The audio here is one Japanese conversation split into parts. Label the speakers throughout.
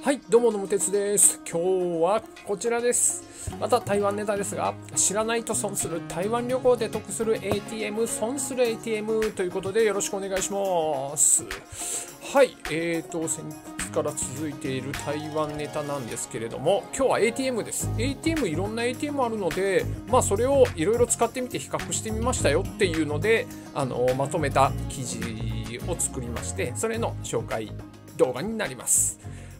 Speaker 1: はい、どうものむてつです。今日はこちらです。また台湾ネタですが、知らないと損する台湾旅行で得する ATM、損する ATM ということでよろしくお願いします。はい、えーと、先日から続いている台湾ネタなんですけれども、今日は ATM です。ATM いろんな ATM あるので、まあそれをいろいろ使ってみて比較してみましたよっていうので、あの、まとめた記事を作りまして、それの紹介動画になります。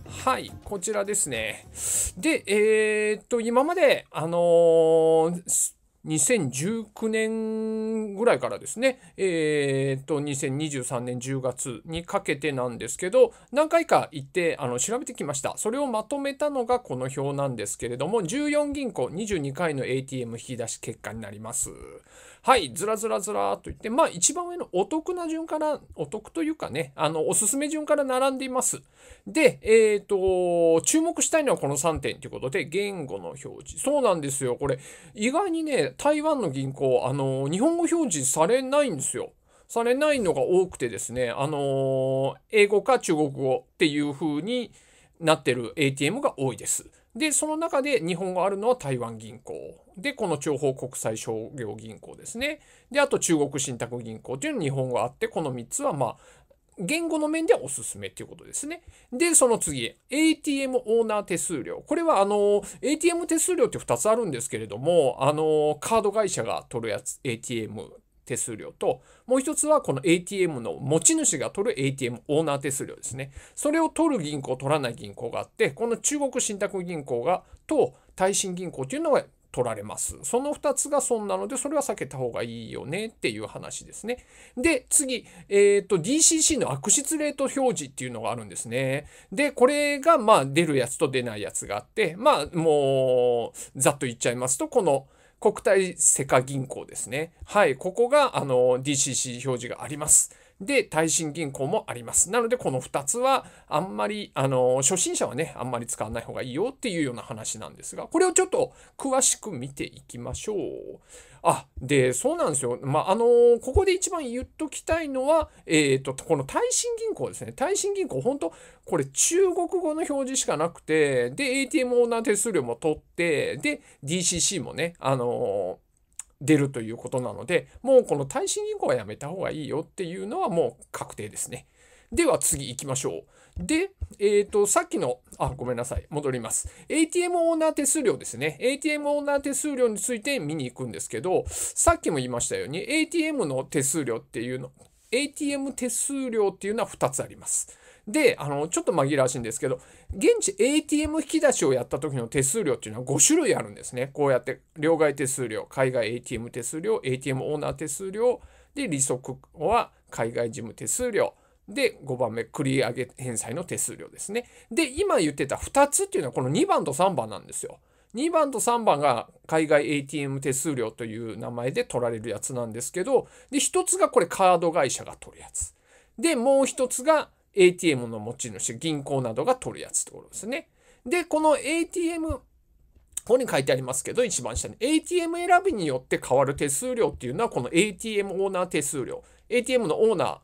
Speaker 1: はい、こちらですね。で、えー、っと、今まで、あのー2019年ぐらいからですね、えー、っと、2023年10月にかけてなんですけど、何回か行ってあの調べてきました。それをまとめたのがこの表なんですけれども、14銀行22回の ATM 引き出し結果になります。はい、ずらずらずらといって、まあ一番上のお得な順から、お得というかね、あの、おすすめ順から並んでいます。で、えっ、ー、と、注目したいのはこの3点ということで、言語の表示。そうなんですよ。これ、意外にね、台湾の銀行、あの、日本語表示されないんですよ。されないのが多くてですね、あの、英語か中国語っていう風になってる ATM が多いです。で、その中で日本があるのは台湾銀行。で、この長方国際商業銀行ですね。で、あと中国信託銀行というの日本があって、この3つはまあ、言語の面ではおすすめということですね。で、その次、ATM オーナー手数料。これはあの、ATM 手数料って2つあるんですけれども、あの、カード会社が取るやつ、ATM 手数料と、もう一つはこの ATM の持ち主が取る ATM オーナー手数料ですね。それを取る銀行、取らない銀行があって、この中国信託銀行がと耐震銀行というのが取られます。その2つが損なので、それは避けた方がいいよねっていう話ですね。で、次、えっ、ー、と、DCC の悪質レート表示っていうのがあるんですね。で、これが、まあ、出るやつと出ないやつがあって、まあ、もう、ざっと言っちゃいますと、この、国体セカ銀行ですね。はい、ここがあの DCC 表示があります。で、耐震銀行もあります。なので、この2つは、あんまり、あの、初心者はね、あんまり使わない方がいいよっていうような話なんですが、これをちょっと詳しく見ていきましょう。あ、で、そうなんですよ。まあ、あのー、ここで一番言っときたいのは、えっ、ー、と、この耐震銀行ですね。耐震銀行、本当これ中国語の表示しかなくて、で、ATM オーナー手数料も取って、で、DCC もね、あのー出るということなので、もうこの耐震銀行はやめた方がいいよっていうのはもう確定ですね。では次行きましょう。で、えっ、ー、と、さっきの、あ、ごめんなさい。戻ります。ATM オーナー手数料ですね。ATM オーナー手数料について見に行くんですけど、さっきも言いましたように、ATM の手数料っていうの、ATM 手数料っていうのは2つあります。で、あの、ちょっと紛らわしいんですけど、現地 ATM 引き出しをやった時の手数料っていうのは5種類あるんですね。こうやって、両替手数料、海外 ATM 手数料、ATM オーナー手数料、で、利息は海外事務手数料。で、5番目、繰り上げ返済の手数料ですね。で、今言ってた2つっていうのはこの2番と3番なんですよ。2番と3番が海外 ATM 手数料という名前で取られるやつなんですけど、で、1つがこれカード会社が取るやつ。で、もう1つが ATM の持ち主、銀行などが取るやつってことですね。で、この ATM、ここに書いてありますけど、一番下に ATM 選びによって変わる手数料っていうのは、この ATM オーナー手数料。ATM のオーナー、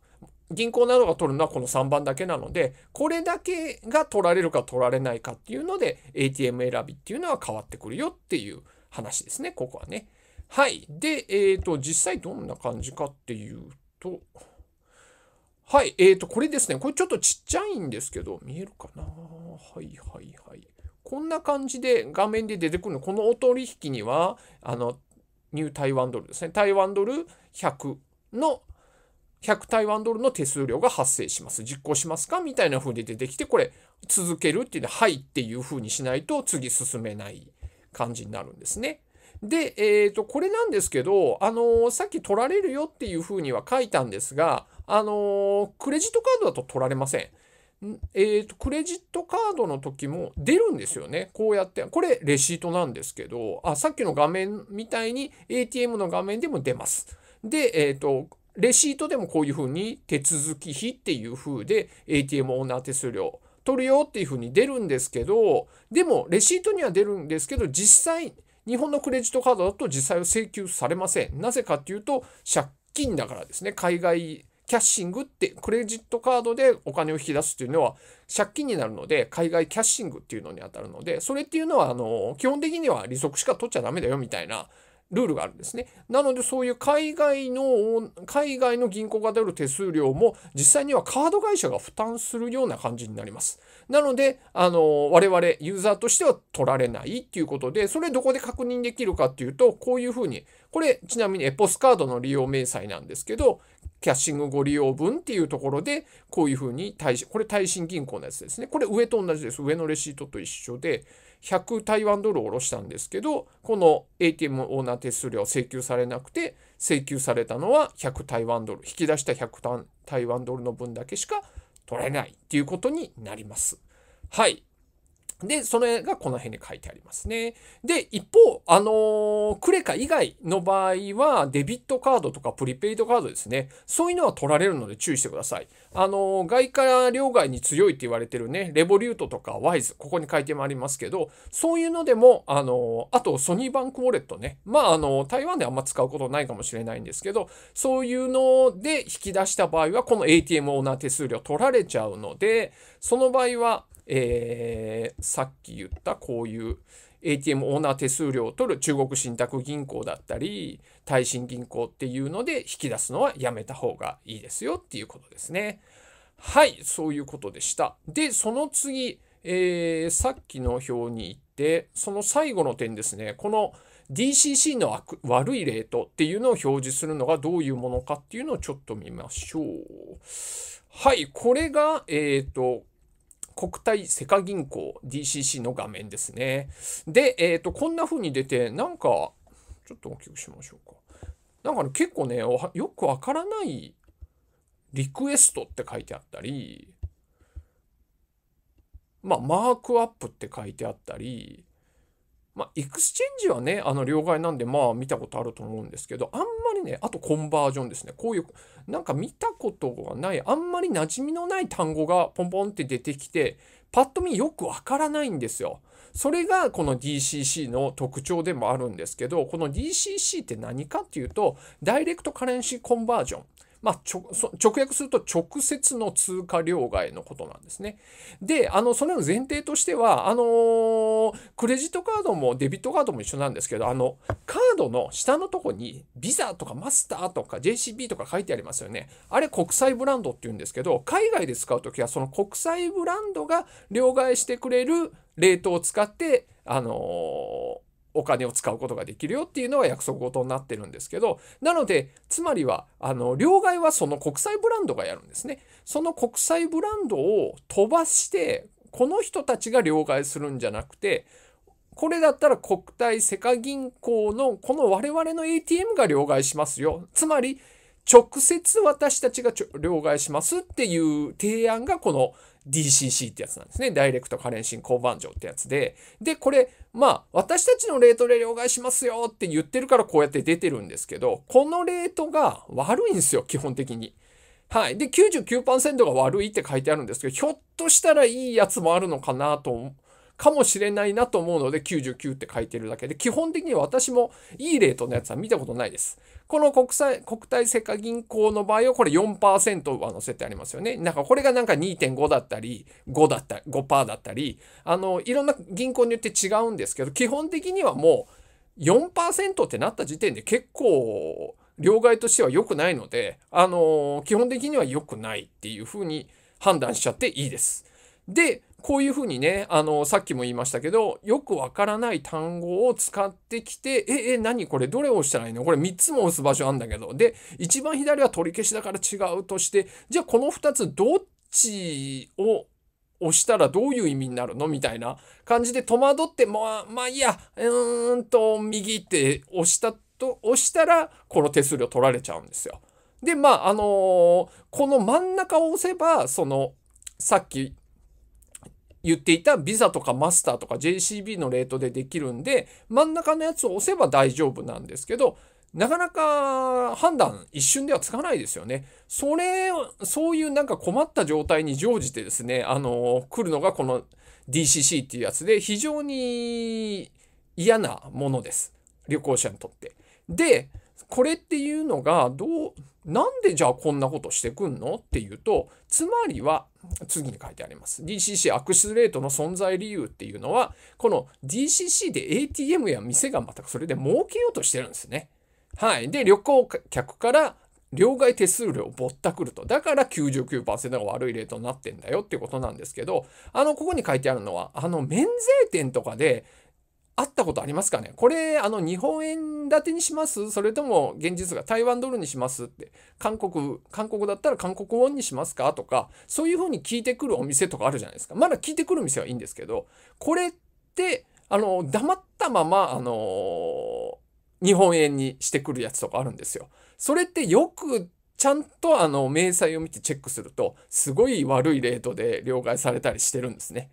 Speaker 1: 銀行などが取るのはこの3番だけなので、これだけが取られるか取られないかっていうので、ATM 選びっていうのは変わってくるよっていう話ですね、ここはね。はい。で、えっ、ー、と、実際どんな感じかっていうと、はい、えーと、これですね。これちょっとちっちゃいんですけど、見えるかなはいはいはい。こんな感じで画面で出てくるの。このお取引には、あの、ニュー台湾ドルですね。台湾ドル100の、100台湾ドルの手数料が発生します。実行しますかみたいな風に出てきて、これ、続けるっていうのは、はいっていう風にしないと次進めない感じになるんですね。で、えっ、ー、と、これなんですけど、あのー、さっき取られるよっていうふうには書いたんですが、あのー、クレジットカードだと取られません。えっ、と、クレジットカードの時も出るんですよね。こうやって。これ、レシートなんですけど、あ、さっきの画面みたいに ATM の画面でも出ます。で、えっ、と、レシートでもこういうふうに手続き費っていうふうで ATM オーナー手数料取るよっていうふうに出るんですけど、でもレシートには出るんですけど、実際日本のクレジットカードだと実際は請求されません。なぜかっていうと、借金だからですね。海外キャッシングって、クレジットカードでお金を引き出すっていうのは、借金になるので、海外キャッシングっていうのに当たるので、それっていうのは、あの、基本的には利息しか取っちゃダメだよみたいなルールがあるんですね。なのでそういう海外の、海外の銀行が出る手数料も実際にはカード会社が負担するような感じになります。なので、あの、我々ユーザーとしては取られないっていうことで、それどこで確認できるかっていうと、こういうふうに、これちなみにエポスカードの利用明細なんですけど、キャッシングご利用分っていうところで、こういうふうにこれ耐震銀行のやつですね。これ上と同じです。上のレシートと一緒で、100台湾ドルを下ろしたんですけど、この ATM オーナー手数料請求されなくて、請求されたのは100台湾ドル、引き出した100台湾ドルの分だけしか取れないっていうことになります。はい。で、それがこの辺に書いてありますね。で、一方、あのー、クレカ以外の場合は、デビットカードとかプリペイドカードですね。そういうのは取られるので注意してください。あのー、外貨両外に強いって言われてるね、レボリュートとかワイズ、ここに書いてもありますけど、そういうのでも、あのー、あとソニーバンクウォレットね。まあ、あの台湾であんま使うことないかもしれないんですけど、そういうので引き出した場合は、この ATM オーナー手数料取られちゃうので、その場合は、えー、さっき言ったこういう ATM オーナー手数料を取る中国信託銀行だったり、耐震銀行っていうので引き出すのはやめた方がいいですよっていうことですね。はい、そういうことでした。で、その次、えー、さっきの表に行って、その最後の点ですね、この DCC の悪いレートっていうのを表示するのがどういうものかっていうのをちょっと見ましょう。はい、これが、えっ、ー、と、国体世界銀行 DCC の画面ですね。で、えっ、ー、と、こんな風に出て、なんか、ちょっと大きくしましょうか。なんかね、結構ね、よくわからないリクエストって書いてあったり、まあ、マークアップって書いてあったり、まあ、エクスチェンジはね、あの、両替なんで、まあ、見たことあると思うんですけど、あんまりね、あとコンバージョンですね。こういう、なんか見たことがない、あんまり馴染みのない単語がポンポンって出てきて、パッと見よくわからないんですよ。それがこの DCC の特徴でもあるんですけど、この DCC って何かっていうと、ダイレクトカレンシーコンバージョン。まあ、直訳すると直接の通貨両替のことなんですね。で、あの、それの前提としては、あのー、クレジットカードもデビットカードも一緒なんですけど、あの、カードの下のとこに、ビザとかマスターとか JCB とか書いてありますよね。あれ国際ブランドって言うんですけど、海外で使うときはその国際ブランドが両替してくれるレートを使って、あのーお金を使うことができるよっていうのが約束事になってるんですけど、なので、つまりは、あの、両替はその国際ブランドがやるんですね。その国際ブランドを飛ばして、この人たちが両替するんじゃなくて、これだったら国体世界銀行のこの我々の ATM が両替しますよ。つまり、直接私たちが両替しますっていう提案がこの DCC ってやつなんですね。ダイレクトカレンシン交番上ってやつで。で、これ、まあ、私たちのレートで両替しますよって言ってるからこうやって出てるんですけど、このレートが悪いんですよ、基本的に。はい。で、99%が悪いって書いてあるんですけど、ひょっとしたらいいやつもあるのかなとかもしれないなと思うので99って書いてるだけで、基本的に私もいいレートのやつは見たことないです。この国際、国体世界銀行の場合はこれ4%は載せてありますよね。なんかこれがなんか2.5だったり、5だったり、5%だったり、あの、いろんな銀行によって違うんですけど、基本的にはもう4%ってなった時点で結構、両替としては良くないので、あの基本的には良くないっていうふうに判断しちゃっていいです。で、こういうふうにね、あの、さっきも言いましたけど、よくわからない単語を使ってきて、え、え、何これどれを押したらいいのこれ3つも押す場所あんだけど。で、一番左は取り消しだから違うとして、じゃあこの2つどっちを押したらどういう意味になるのみたいな感じで戸惑って、まあ、まあいいや、うーんと、右って押したと、押したら、この手数料取られちゃうんですよ。で、まあ、あのー、この真ん中を押せば、その、さっき言っていたビザとかマスターとか JCB のレートでできるんで、真ん中のやつを押せば大丈夫なんですけど、なかなか判断一瞬ではつかないですよね。それ、そういうなんか困った状態に乗じてですね、あの、来るのがこの DCC っていうやつで、非常に嫌なものです。旅行者にとって。で、これっていうのがどうなんでじゃあこんなことしてくんのっていうとつまりは次に書いてあります DCC アクスレートの存在理由っていうのはこの DCC で ATM や店が全くそれで儲けようとしてるんですね。はい。で旅行客から両替手数料をぼったくると。だから99%が悪いレートになってんだよってことなんですけど、あの、ここに書いてあるのは、あの、免税店とかで、あったことありますかねこれ、あの、日本円建てにしますそれとも現実が台湾ドルにしますって韓国韓国だったら韓国ウォンにしますかとかそういうふうに聞いてくるお店とかあるじゃないですかまだ聞いてくる店はいいんですけどこれってあの黙ったままあの日本円にしてくるやつとかあるんですよ。それってよくちゃんとあの明細を見てチェックするとすごい悪いレートで両替されたりしてるんですね。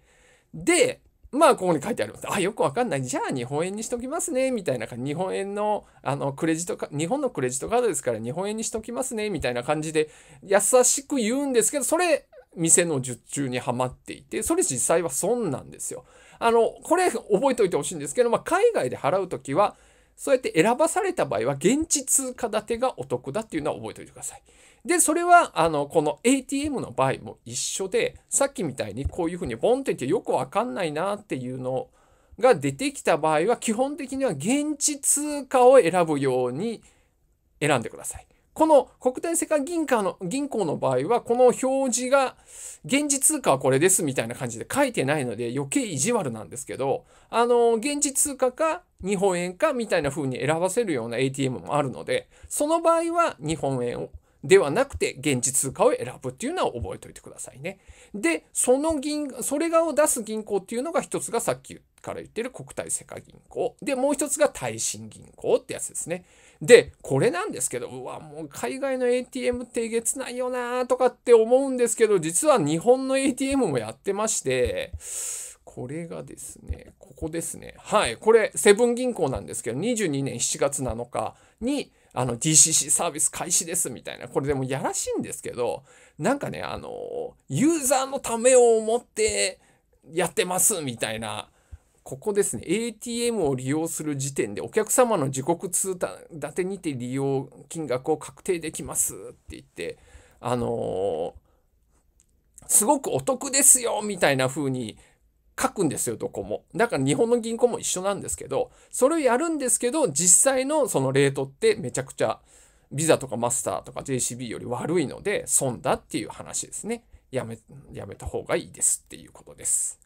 Speaker 1: でまあ、ここに書いてあります。あ、よくわかんない。じゃあ、日本円にしときますね。みたいな感じ。日本円の、あの、クレジットか、日本のクレジットカードですから、日本円にしときますね。みたいな感じで、優しく言うんですけど、それ、店の術中にはまっていて、それ実際は損なんですよ。あの、これ、覚えておいてほしいんですけど、まあ、海外で払うときは、そうやって選ばされた場合は、現地通貨建てがお得だっていうのは覚えておいてください。で、それは、あの、この ATM の場合も一緒で、さっきみたいにこういうふうにボンって言ってよくわかんないなっていうのが出てきた場合は、基本的には現地通貨を選ぶように選んでください。この国定世界銀行の銀行の場合は、この表示が、現地通貨はこれですみたいな感じで書いてないので余計意地悪なんですけど、あの、現地通貨か日本円かみたいな風に選ばせるような ATM もあるので、その場合は日本円をではなくて現地通貨を選ぶっていうのは覚えておいてくださいね。で、その銀、それがを出す銀行っていうのが一つがさっきから言ってる国体世界銀行。で、もう一つが耐震銀行ってやつですね。で、これなんですけど、うわ、もう海外の ATM ってえげつないよなとかって思うんですけど、実は日本の ATM もやってまして、これがですね、ここですね。はい、これ、セブン銀行なんですけど、22年7月7日に、あの DCC サービス開始ですみたいな、これでもやらしいんですけど、なんかね、あの、ユーザーのためを思ってやってますみたいな、ここですね、ATM を利用する時点でお客様の時刻通達立てにて利用金額を確定できますって言って、あのー、すごくお得ですよみたいな風に書くんですよ、どこも。だから日本の銀行も一緒なんですけど、それをやるんですけど、実際のそのレートってめちゃくちゃ、ビザとかマスターとか JCB より悪いので、損だっていう話ですね。やめ、やめた方がいいですっていうことです。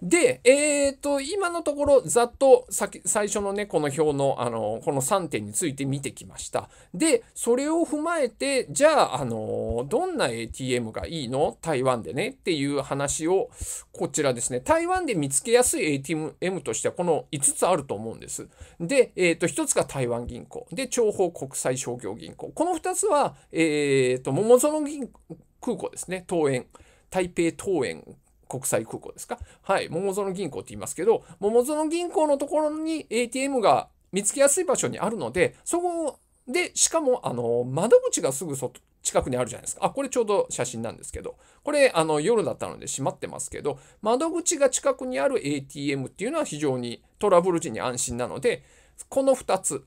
Speaker 1: で、えっ、ー、と、今のところ、ざっと先、最初のね、この表の、あの、この3点について見てきました。で、それを踏まえて、じゃあ、あの、どんな ATM がいいの台湾でねっていう話を、こちらですね。台湾で見つけやすい ATM としては、この5つあると思うんです。で、えっ、ー、と、1つが台湾銀行。で、長方国際商業銀行。この2つは、えっ、ー、と、桃園銀空港ですね。桃園。台北桃園国際空港ですかはい、桃園銀行って言いますけど、桃園銀行のところに ATM が見つけやすい場所にあるので、そこで、しかも、あの、窓口がすぐ外、近くにあるじゃないですか。あ、これちょうど写真なんですけど、これ、あの、夜だったので閉まってますけど、窓口が近くにある ATM っていうのは非常にトラブル時に安心なので、この2つ。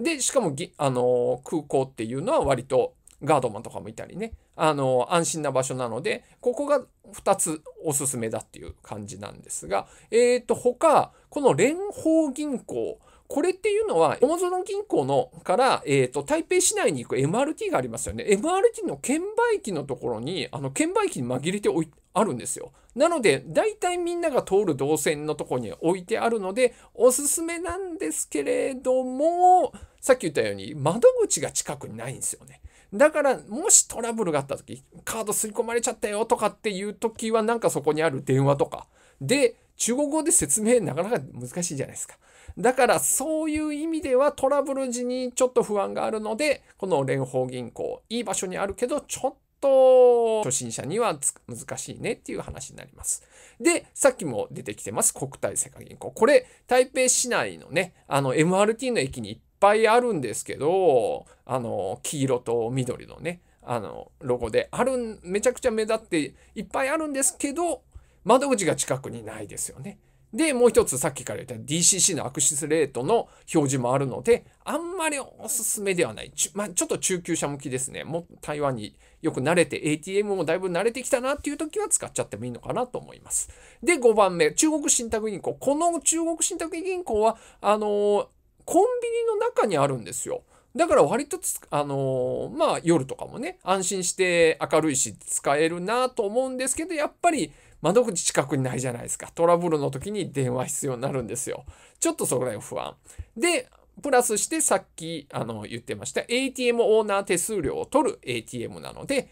Speaker 1: で、しかも、あの、空港っていうのは割とガードマンとかもいたりね、あの、安心な場所なので、ここが2つおすすめだっていう感じなんですが、えっ、ー、と、他、この連邦銀行、これっていうのは、大園銀行のから、えっ、ー、と、台北市内に行く MRT がありますよね。MRT の券売機のところに、あの、券売機に紛れておいあるんですよ。なので、大体みんなが通る動線のとこに置いてあるので、おすすめなんですけれども、さっき言ったように窓口が近くにないんですよね。だから、もしトラブルがあった時、カード吸い込まれちゃったよとかっていう時は、なんかそこにある電話とか。で、中国語で説明なかなか難しいじゃないですか。だからそういう意味ではトラブル時にちょっと不安があるので、この連邦銀行、いい場所にあるけど、ちょっと初心者には難しいねっていう話になります。で、さっきも出てきてます、国体世界銀行。これ、台北市内のね、あの MRT の駅に行っぱいあるんですけど、あの、黄色と緑のね、あの、ロゴで、ある、めちゃくちゃ目立っていっぱいあるんですけど、窓口が近くにないですよね。で、もう一つさっきから言った DCC のアクシスレートの表示もあるので、あんまりおすすめではない。ちまあ、ちょっと中級者向きですね。もう台湾によく慣れて、ATM もだいぶ慣れてきたなっていう時は使っちゃってもいいのかなと思います。で、5番目、中国信託銀行。この中国信託銀行は、あのーコンビニの中にあるんですよ。だから割とあのー、まあ夜とかもね、安心して明るいし使えるなと思うんですけど、やっぱり窓口近くにないじゃないですか。トラブルの時に電話必要になるんですよ。ちょっとそらが不安。で、プラスしてさっきあの言ってました ATM オーナー手数料を取る ATM なので、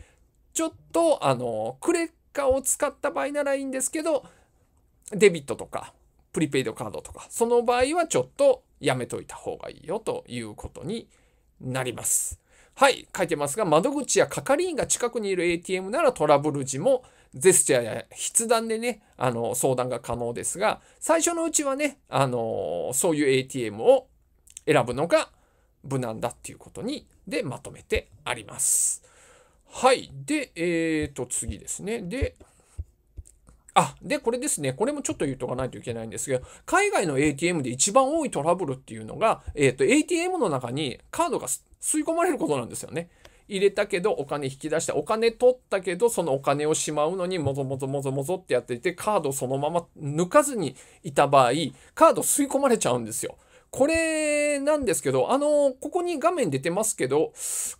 Speaker 1: ちょっとあのクレカを使った場合ならいいんですけど、デビットとかプリペイドカードとか、その場合はちょっとやめといた方がいいよということになります。はい、書いてますが、窓口や係員が近くにいる ATM ならトラブル時もゼスチャーや筆談でね、あの、相談が可能ですが、最初のうちはね、あの、そういう ATM を選ぶのが無難だっていうことに、で、まとめてあります。はい。で、えっ、ー、と、次ですね。で、あ、で、これですね。これもちょっと言っとかないといけないんですけど、海外の ATM で一番多いトラブルっていうのが、えっ、ー、と、ATM の中にカードが吸い込まれることなんですよね。入れたけどお金引き出したお金取ったけどそのお金をしまうのにもぞもぞもぞもぞってやっていてカードそのまま抜かずにいた場合カード吸い込まれちゃうんですよ。これなんですけどあのここに画面出てますけど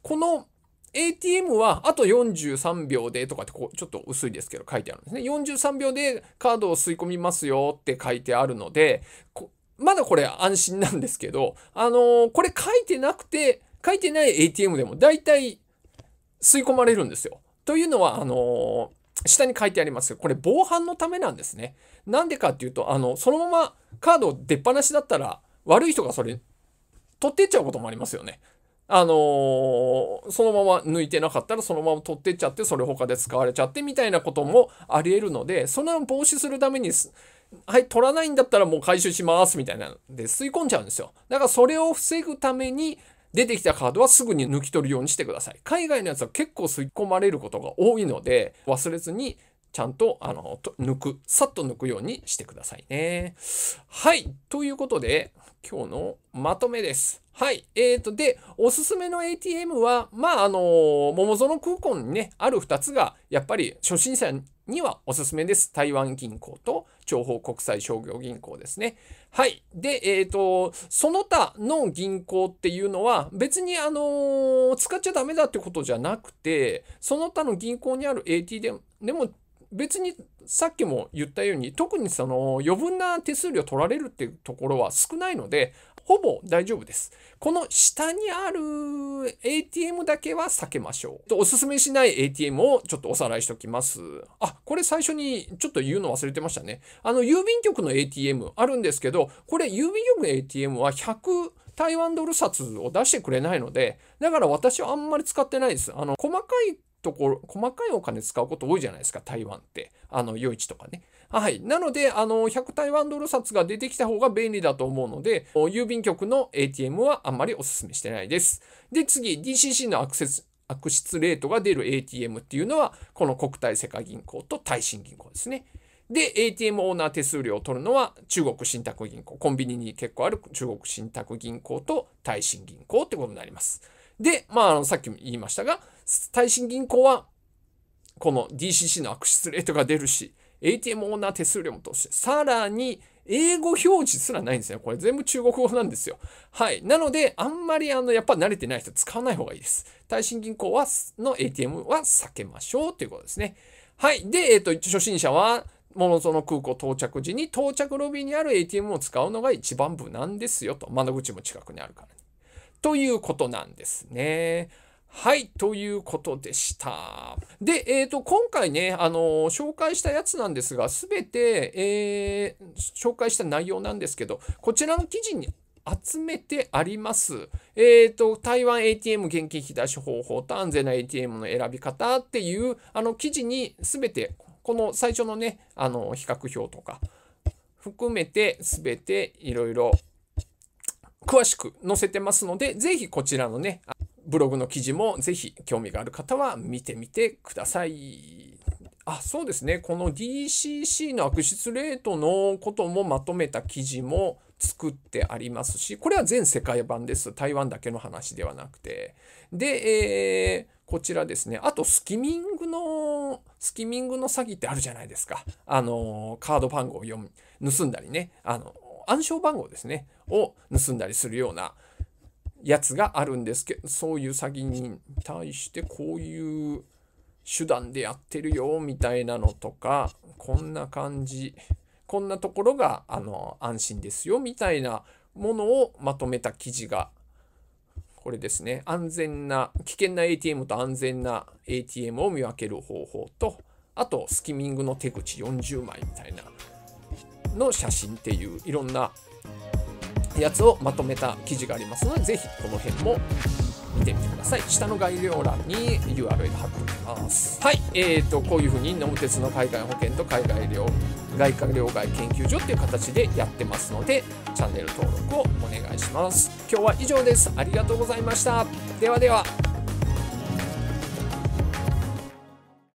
Speaker 1: この ATM はあと43秒でとかってこうちょっと薄いですけど書いてあるんですね。43秒でカードを吸い込みますよって書いてあるので、まだこれ安心なんですけど、あのー、これ書いてなくて、書いてない ATM でも大体吸い込まれるんですよ。というのは、あのー、下に書いてありますけど、これ防犯のためなんですね。なんでかっていうと、あの、そのままカード出っ放しだったら悪い人がそれ取っていっちゃうこともありますよね。あのー、そのまま抜いてなかったらそのまま取ってっちゃって、それ他で使われちゃってみたいなこともあり得るので、そのを防止するためにはい、取らないんだったらもう回収しますみたいなんで吸い込んじゃうんですよ。だからそれを防ぐために、出てきたカードはすぐに抜き取るようにしてください。海外のやつは結構吸い込まれることが多いので、忘れずにちゃんと、あの、抜く、さっと抜くようにしてくださいね。はい。ということで、今日のまとめです。はい。えーと、で、おすすめの ATM は、まあ、あのー、桃園空港にね、ある2つが、やっぱり初心者にはおすすめです。台湾銀行と情報国際商業銀行ですね。はい。で、えっ、ー、と、その他の銀行っていうのは、別に、あのー、使っちゃダメだってことじゃなくて、その他の銀行にある ATM でも別にさっきも言ったように特にその余分な手数料取られるっていうところは少ないのでほぼ大丈夫です。この下にある ATM だけは避けましょう。おすすめしない ATM をちょっとおさらいしておきます。あ、これ最初にちょっと言うの忘れてましたね。あの、郵便局の ATM あるんですけど、これ郵便局の ATM は100、台湾ドル札を出してくれないので、だから私はあんまり使ってないです。あの、細かいところ、細かいお金使うこと多いじゃないですか、台湾って。あの、余市とかね。はい。なので、あの、100台湾ドル札が出てきた方が便利だと思うので、郵便局の ATM はあんまりお勧めしてないです。で、次、DCC のアクセス、悪質レートが出る ATM っていうのは、この国体世界銀行と耐震銀行ですね。で、ATM オーナー手数料を取るのは中国信託銀行、コンビニに結構ある中国信託銀行と耐震銀行ってことになります。で、まあ、あのさっきも言いましたが、耐震銀行は、この DCC の悪質レートが出るし、ATM オーナー手数料も通して、さらに、英語表示すらないんですね。これ全部中国語なんですよ。はい。なので、あんまり、あの、やっぱ慣れてない人使わない方がいいです。耐震銀行は、の ATM は避けましょうということですね。はい。で、えっ、ー、と、初心者は、モノゾの空港到着時に到着ロビーにある ATM を使うのが一番無難ですよと。窓口も近くにあるからね。ということなんですね。はい、ということでした。で、えっ、ー、と、今回ね、あの紹介したやつなんですが、すべて、えー、紹介した内容なんですけど、こちらの記事に集めてあります。えっ、ー、と、台湾 ATM 現金引き出し方法と安全な ATM の選び方っていう、あの、記事にすべて、この最初のね、あの、比較表とか、含めてすべていろいろ詳しく載せてますので、ぜひこちらのね、ブログの記事もぜひ興味がある方は見てみてください。あ、そうですね。この DCC の悪質レートのこともまとめた記事も作ってありますし、これは全世界版です。台湾だけの話ではなくて。で、えー、こちらですね。あと、スキミングの、スキミングの詐欺ってあるじゃないですか。あの、カード番号を読む、盗んだりね。あの、暗証番号ですね。を盗んだりするようなやつがあるんですけどそういう詐欺に対してこういう手段でやってるよみたいなのとかこんな感じこんなところがあの安心ですよみたいなものをまとめた記事がこれですね安全な危険な ATM と安全な ATM を見分ける方法とあとスキミングの手口40枚みたいなの写真っていういろんなやつをまとめた記事がありますので、ぜひこの辺も見てみてください。下の概要欄に URL 貼っておきます。はい、えーと、こういうふうに飲む鉄の海外保険と海外療外貨両外研究所っていう形でやってますので、チャンネル登録をお願いします。今日は以上です。ありがとうございました。ではでは。